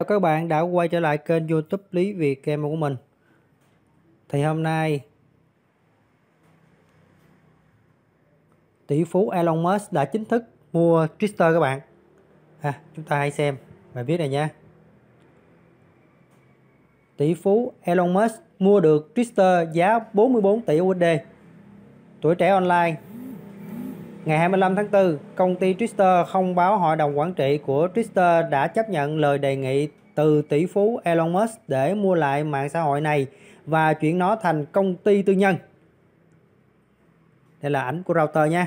Chào các bạn đã quay trở lại kênh youtube Lý Việt Game của mình Thì hôm nay Tỷ phú Elon Musk đã chính thức mua Twitter các bạn à, Chúng ta hãy xem bài viết này nha Tỷ phú Elon Musk mua được Twitter giá 44 tỷ USD Tuổi trẻ online Ngày 25 tháng 4, công ty Twitter không báo hội đồng quản trị của Twitter đã chấp nhận lời đề nghị từ tỷ phú Elon Musk để mua lại mạng xã hội này và chuyển nó thành công ty tư nhân. Đây là ảnh của router nha.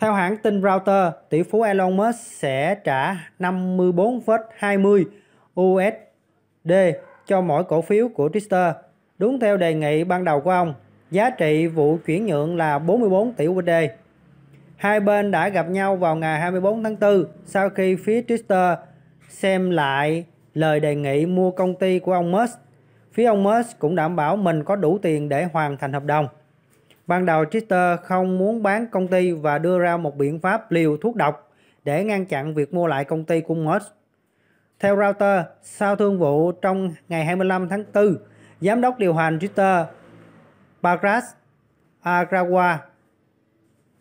Theo hãng tin router tỷ phú Elon Musk sẽ trả 54,20 USD cho mỗi cổ phiếu của Twitter, đúng theo đề nghị ban đầu của ông. Giá trị vụ chuyển nhượng là 44 tỷ USD. Hai bên đã gặp nhau vào ngày 24 tháng 4 sau khi phía Twitter xem lại lời đề nghị mua công ty của ông Musk. Phía ông Musk cũng đảm bảo mình có đủ tiền để hoàn thành hợp đồng. Ban đầu Twitter không muốn bán công ty và đưa ra một biện pháp liều thuốc độc để ngăn chặn việc mua lại công ty của Musk. Theo Reuters, sau thương vụ trong ngày 25 tháng 4, giám đốc điều hành Twitter Bagras Agrawa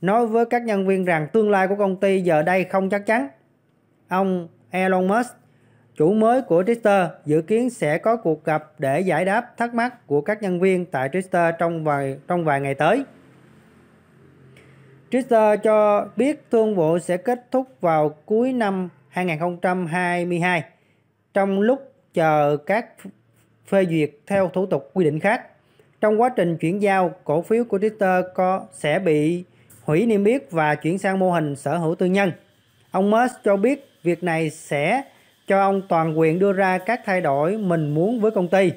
nói với các nhân viên rằng tương lai của công ty giờ đây không chắc chắn. Ông Elon Musk, chủ mới của Twitter, dự kiến sẽ có cuộc gặp để giải đáp thắc mắc của các nhân viên tại Twitter trong vài trong vài ngày tới. Twitter cho biết thương vụ sẽ kết thúc vào cuối năm 2022 trong lúc chờ các phê duyệt theo thủ tục quy định khác. Trong quá trình chuyển giao, cổ phiếu của Twitter có sẽ bị hủy niêm yết và chuyển sang mô hình sở hữu tư nhân. Ông Musk cho biết việc này sẽ cho ông toàn quyền đưa ra các thay đổi mình muốn với công ty.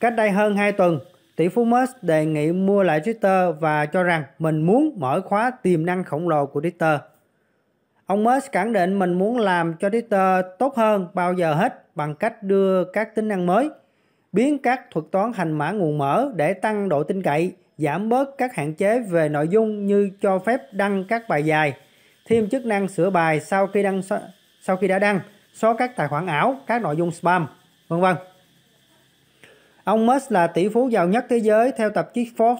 Cách đây hơn 2 tuần, tỷ phú Musk đề nghị mua lại Twitter và cho rằng mình muốn mở khóa tiềm năng khổng lồ của Twitter. Ông Musk khẳng định mình muốn làm cho Twitter tốt hơn bao giờ hết bằng cách đưa các tính năng mới – biến các thuật toán thành mã nguồn mở để tăng độ tin cậy, giảm bớt các hạn chế về nội dung như cho phép đăng các bài dài, thêm chức năng sửa bài sau khi đăng sau khi đã đăng, xóa các tài khoản ảo, các nội dung spam, vân vân. Ông Musk là tỷ phú giàu nhất thế giới theo tạp chí Forbes.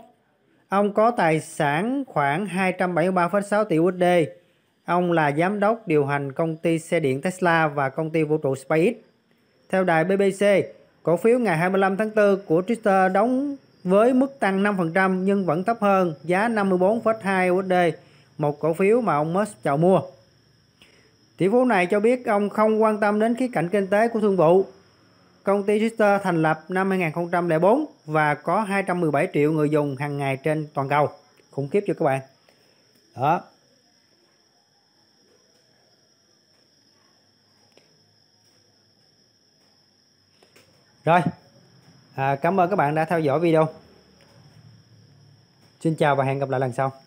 Ông có tài sản khoảng 273,6 tỷ USD. Ông là giám đốc điều hành công ty xe điện Tesla và công ty vũ trụ SpaceX. Theo đài BBC, Cổ phiếu ngày 25 tháng 4 của Twitter đóng với mức tăng 5% nhưng vẫn thấp hơn giá 54,2 USD, một cổ phiếu mà ông Musk chào mua. Tỷ phú này cho biết ông không quan tâm đến khía cạnh kinh tế của thương vụ. Công ty Twitter thành lập năm 2004 và có 217 triệu người dùng hàng ngày trên toàn cầu. Khủng khiếp chưa các bạn. Đó, rồi à, cảm ơn các bạn đã theo dõi video xin chào và hẹn gặp lại lần sau